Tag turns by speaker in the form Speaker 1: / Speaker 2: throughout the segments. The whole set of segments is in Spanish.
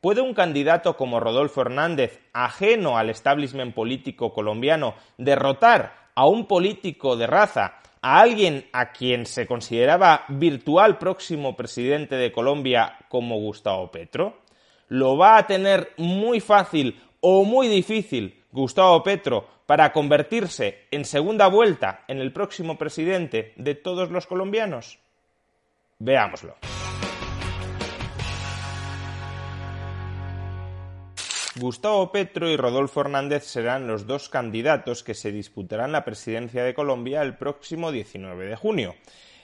Speaker 1: ¿Puede un candidato como Rodolfo Hernández, ajeno al establishment político colombiano, derrotar a un político de raza, a alguien a quien se consideraba virtual próximo presidente de Colombia como Gustavo Petro? ¿Lo va a tener muy fácil o muy difícil Gustavo Petro para convertirse en segunda vuelta en el próximo presidente de todos los colombianos? Veámoslo. Gustavo Petro y Rodolfo Hernández serán los dos candidatos que se disputarán la presidencia de Colombia el próximo 19 de junio.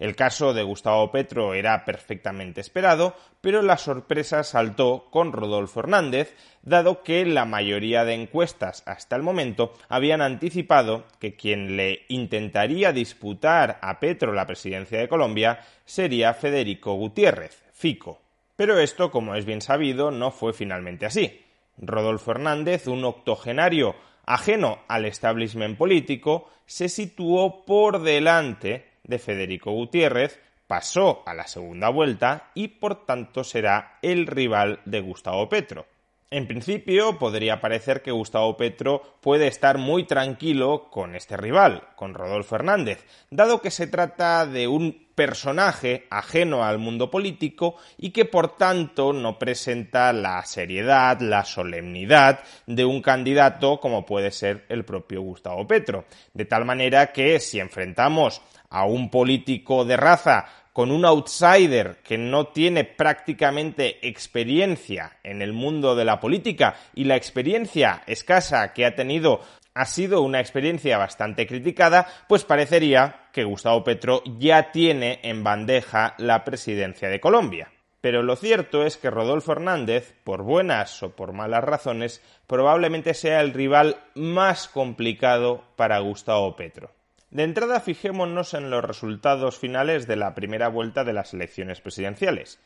Speaker 1: El caso de Gustavo Petro era perfectamente esperado, pero la sorpresa saltó con Rodolfo Hernández, dado que la mayoría de encuestas hasta el momento habían anticipado que quien le intentaría disputar a Petro la presidencia de Colombia sería Federico Gutiérrez, Fico. Pero esto, como es bien sabido, no fue finalmente así. Rodolfo Hernández, un octogenario ajeno al establishment político, se situó por delante de Federico Gutiérrez, pasó a la segunda vuelta y por tanto será el rival de Gustavo Petro. En principio, podría parecer que Gustavo Petro puede estar muy tranquilo con este rival, con Rodolfo Hernández, dado que se trata de un personaje ajeno al mundo político y que por tanto no presenta la seriedad, la solemnidad de un candidato como puede ser el propio Gustavo Petro. De tal manera que si enfrentamos a un político de raza con un outsider que no tiene prácticamente experiencia en el mundo de la política y la experiencia escasa que ha tenido ha sido una experiencia bastante criticada, pues parecería que Gustavo Petro ya tiene en bandeja la presidencia de Colombia. Pero lo cierto es que Rodolfo Hernández, por buenas o por malas razones, probablemente sea el rival más complicado para Gustavo Petro. De entrada, fijémonos en los resultados finales de la primera vuelta de las elecciones presidenciales.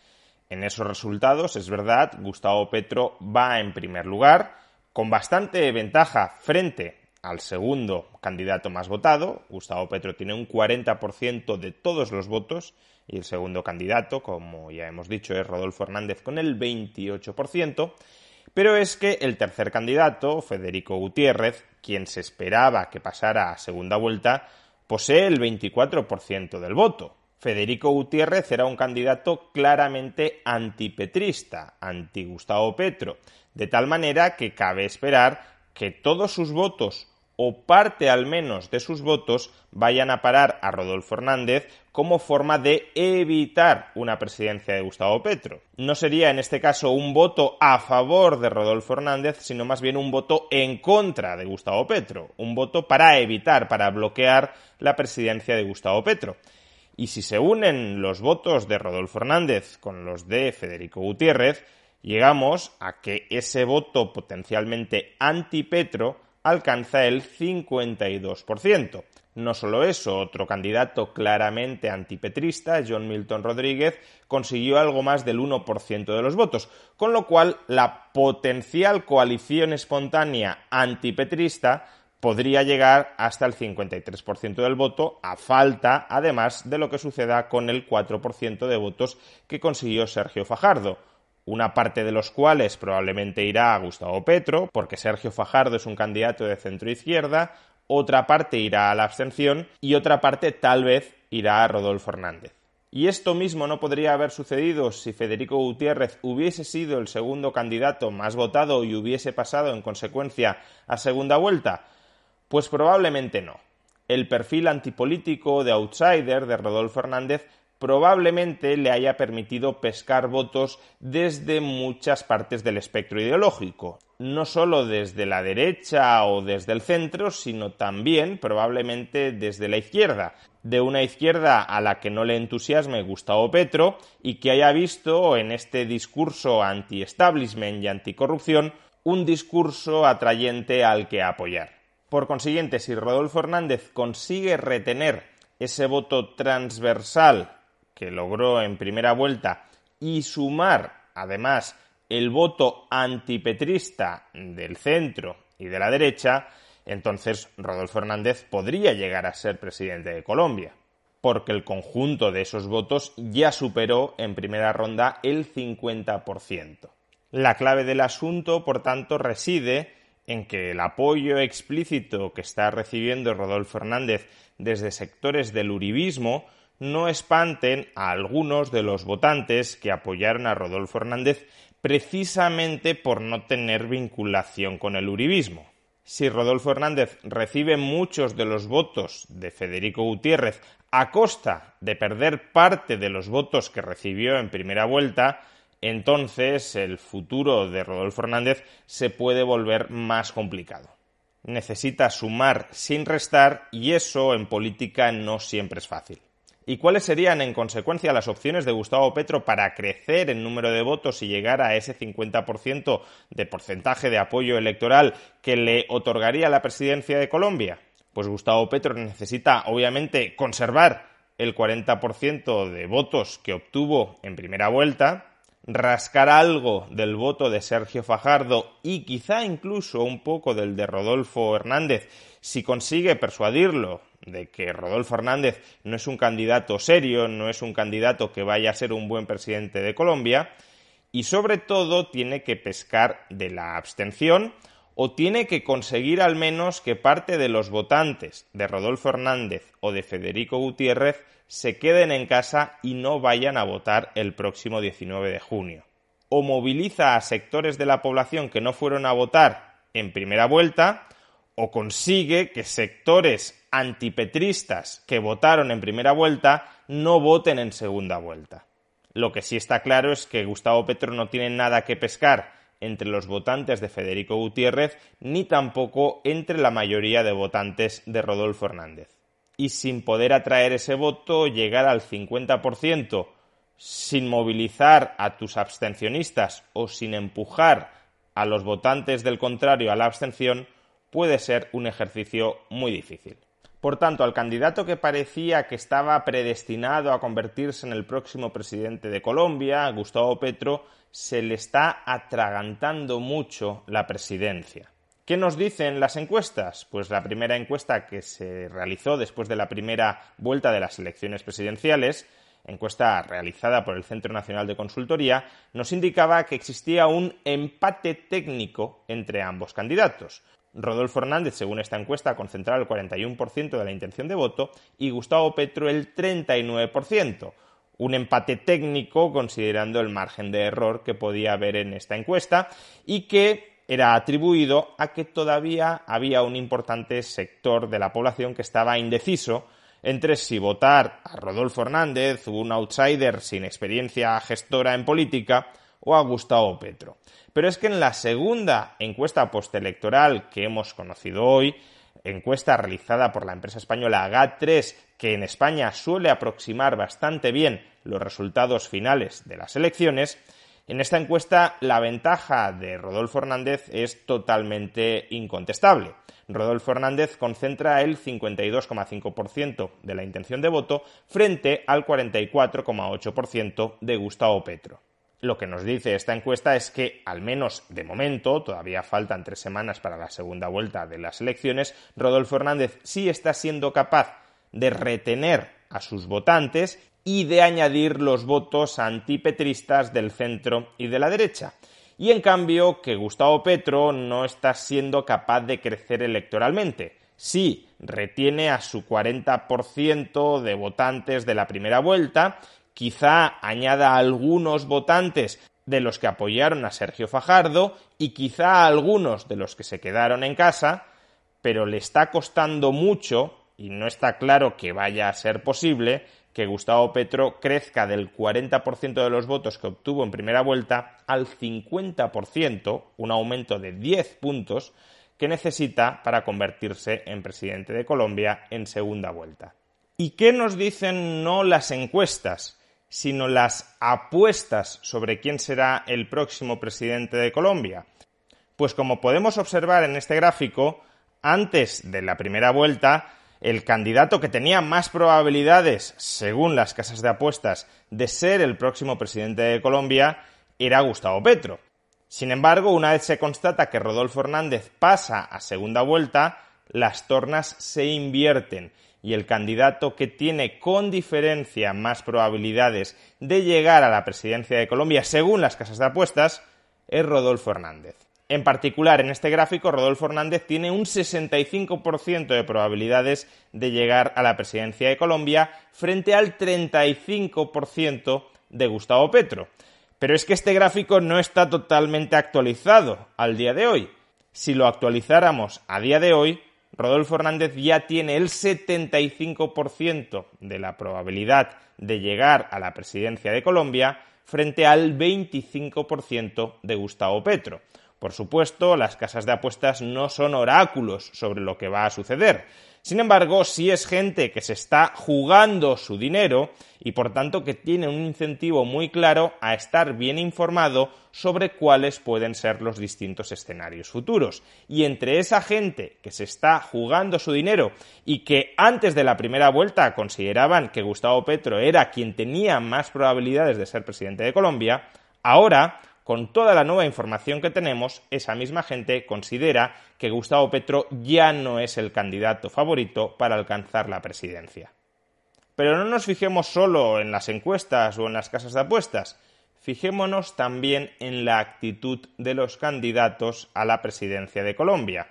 Speaker 1: En esos resultados, es verdad, Gustavo Petro va en primer lugar, con bastante ventaja frente al segundo candidato más votado. Gustavo Petro tiene un 40% de todos los votos y el segundo candidato, como ya hemos dicho, es Rodolfo Hernández con el 28%. Pero es que el tercer candidato, Federico Gutiérrez, quien se esperaba que pasara a segunda vuelta, posee el 24% del voto. Federico Gutiérrez era un candidato claramente antipetrista, anti Gustavo Petro, de tal manera que cabe esperar que todos sus votos o parte al menos de sus votos vayan a parar a Rodolfo Hernández como forma de evitar una presidencia de Gustavo Petro. No sería en este caso un voto a favor de Rodolfo Hernández, sino más bien un voto en contra de Gustavo Petro, un voto para evitar, para bloquear la presidencia de Gustavo Petro. Y si se unen los votos de Rodolfo Hernández con los de Federico Gutiérrez, llegamos a que ese voto potencialmente anti-Petro alcanza el 52%. No solo eso, otro candidato claramente antipetrista, John Milton Rodríguez, consiguió algo más del 1% de los votos, con lo cual la potencial coalición espontánea antipetrista podría llegar hasta el 53% del voto, a falta, además, de lo que suceda con el 4% de votos que consiguió Sergio Fajardo una parte de los cuales probablemente irá a Gustavo Petro, porque Sergio Fajardo es un candidato de centro izquierda, otra parte irá a la abstención y otra parte tal vez irá a Rodolfo Hernández. Y esto mismo no podría haber sucedido si Federico Gutiérrez hubiese sido el segundo candidato más votado y hubiese pasado en consecuencia a segunda vuelta. Pues probablemente no. El perfil antipolítico de outsider de Rodolfo Hernández probablemente le haya permitido pescar votos desde muchas partes del espectro ideológico no solo desde la derecha o desde el centro, sino también probablemente desde la izquierda, de una izquierda a la que no le entusiasme Gustavo Petro y que haya visto en este discurso anti-establishment y anticorrupción un discurso atrayente al que apoyar. Por consiguiente, si Rodolfo Hernández consigue retener ese voto transversal que logró en primera vuelta y sumar, además, el voto antipetrista del centro y de la derecha, entonces Rodolfo Hernández podría llegar a ser presidente de Colombia, porque el conjunto de esos votos ya superó en primera ronda el 50%. La clave del asunto, por tanto, reside en que el apoyo explícito que está recibiendo Rodolfo Hernández desde sectores del Uribismo no espanten a algunos de los votantes que apoyaron a Rodolfo Hernández precisamente por no tener vinculación con el uribismo. Si Rodolfo Hernández recibe muchos de los votos de Federico Gutiérrez a costa de perder parte de los votos que recibió en primera vuelta, entonces el futuro de Rodolfo Hernández se puede volver más complicado. Necesita sumar sin restar y eso en política no siempre es fácil y cuáles serían en consecuencia las opciones de Gustavo Petro para crecer en número de votos y llegar a ese 50% de porcentaje de apoyo electoral que le otorgaría la presidencia de Colombia? Pues Gustavo Petro necesita obviamente conservar el 40% de votos que obtuvo en primera vuelta, rascar algo del voto de Sergio Fajardo y quizá incluso un poco del de Rodolfo Hernández si consigue persuadirlo de que Rodolfo Hernández no es un candidato serio, no es un candidato que vaya a ser un buen presidente de Colombia y sobre todo tiene que pescar de la abstención o tiene que conseguir al menos que parte de los votantes de Rodolfo Hernández o de Federico Gutiérrez se queden en casa y no vayan a votar el próximo 19 de junio. O moviliza a sectores de la población que no fueron a votar en primera vuelta, o consigue que sectores antipetristas que votaron en primera vuelta no voten en segunda vuelta. Lo que sí está claro es que Gustavo Petro no tiene nada que pescar entre los votantes de Federico Gutiérrez ni tampoco entre la mayoría de votantes de Rodolfo Hernández. Y sin poder atraer ese voto, llegar al 50%, sin movilizar a tus abstencionistas o sin empujar a los votantes del contrario a la abstención, puede ser un ejercicio muy difícil. Por tanto, al candidato que parecía que estaba predestinado a convertirse en el próximo presidente de Colombia, Gustavo Petro, se le está atragantando mucho la presidencia. ¿Qué nos dicen las encuestas? Pues la primera encuesta que se realizó después de la primera vuelta de las elecciones presidenciales, encuesta realizada por el Centro Nacional de Consultoría, nos indicaba que existía un empate técnico entre ambos candidatos. Rodolfo Hernández, según esta encuesta, concentraba el 41% de la intención de voto y Gustavo Petro el 39%, un empate técnico considerando el margen de error que podía haber en esta encuesta y que era atribuido a que todavía había un importante sector de la población que estaba indeciso entre si votar a Rodolfo Hernández, un outsider sin experiencia gestora en política, o a Gustavo Petro. Pero es que en la segunda encuesta postelectoral que hemos conocido hoy, encuesta realizada por la empresa española GAT3, que en España suele aproximar bastante bien los resultados finales de las elecciones, en esta encuesta la ventaja de Rodolfo Hernández es totalmente incontestable. Rodolfo Hernández concentra el 52,5% de la intención de voto frente al 44,8% de Gustavo Petro lo que nos dice esta encuesta es que, al menos de momento, todavía faltan tres semanas para la segunda vuelta de las elecciones, Rodolfo Hernández sí está siendo capaz de retener a sus votantes y de añadir los votos antipetristas del centro y de la derecha. Y en cambio, que Gustavo Petro no está siendo capaz de crecer electoralmente. Sí, retiene a su 40% de votantes de la primera vuelta quizá añada a algunos votantes de los que apoyaron a Sergio Fajardo y quizá algunos de los que se quedaron en casa, pero le está costando mucho, y no está claro que vaya a ser posible, que Gustavo Petro crezca del 40% de los votos que obtuvo en primera vuelta al 50%, un aumento de 10 puntos, que necesita para convertirse en presidente de Colombia en segunda vuelta. ¿Y qué nos dicen no las encuestas? sino las apuestas sobre quién será el próximo presidente de Colombia. Pues como podemos observar en este gráfico, antes de la primera vuelta, el candidato que tenía más probabilidades, según las casas de apuestas, de ser el próximo presidente de Colombia era Gustavo Petro. Sin embargo, una vez se constata que Rodolfo Hernández pasa a segunda vuelta, las tornas se invierten y el candidato que tiene con diferencia más probabilidades de llegar a la presidencia de Colombia según las casas de apuestas es Rodolfo Hernández. En particular, en este gráfico, Rodolfo Hernández tiene un 65% de probabilidades de llegar a la presidencia de Colombia frente al 35% de Gustavo Petro. Pero es que este gráfico no está totalmente actualizado al día de hoy. Si lo actualizáramos a día de hoy, Rodolfo Hernández ya tiene el 75% de la probabilidad de llegar a la presidencia de Colombia frente al 25% de Gustavo Petro. Por supuesto, las casas de apuestas no son oráculos sobre lo que va a suceder, sin embargo, si es gente que se está jugando su dinero y por tanto que tiene un incentivo muy claro a estar bien informado sobre cuáles pueden ser los distintos escenarios futuros. Y entre esa gente que se está jugando su dinero y que antes de la primera vuelta consideraban que Gustavo Petro era quien tenía más probabilidades de ser presidente de Colombia, ahora con toda la nueva información que tenemos, esa misma gente considera que Gustavo Petro ya no es el candidato favorito para alcanzar la presidencia. Pero no nos fijemos solo en las encuestas o en las casas de apuestas, fijémonos también en la actitud de los candidatos a la presidencia de Colombia.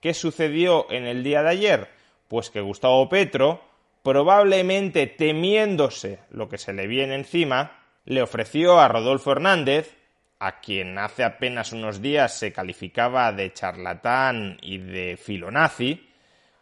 Speaker 1: ¿Qué sucedió en el día de ayer? Pues que Gustavo Petro, probablemente temiéndose lo que se le viene encima, le ofreció a Rodolfo Hernández a quien hace apenas unos días se calificaba de charlatán y de filonazi,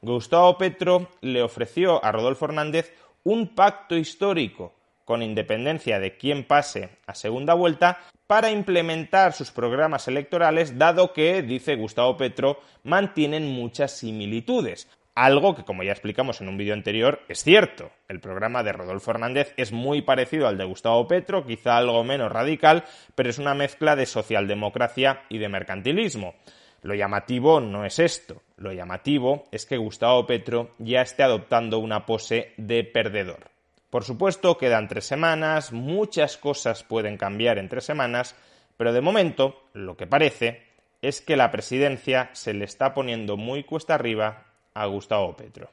Speaker 1: Gustavo Petro le ofreció a Rodolfo Hernández un pacto histórico con independencia de quién pase a segunda vuelta, para implementar sus programas electorales, dado que, dice Gustavo Petro, mantienen muchas similitudes. Algo que, como ya explicamos en un vídeo anterior, es cierto. El programa de Rodolfo Hernández es muy parecido al de Gustavo Petro, quizá algo menos radical, pero es una mezcla de socialdemocracia y de mercantilismo. Lo llamativo no es esto, lo llamativo es que Gustavo Petro ya esté adoptando una pose de perdedor. Por supuesto, quedan tres semanas, muchas cosas pueden cambiar en tres semanas, pero de momento lo que parece es que la presidencia se le está poniendo muy cuesta arriba a Gustavo Petro.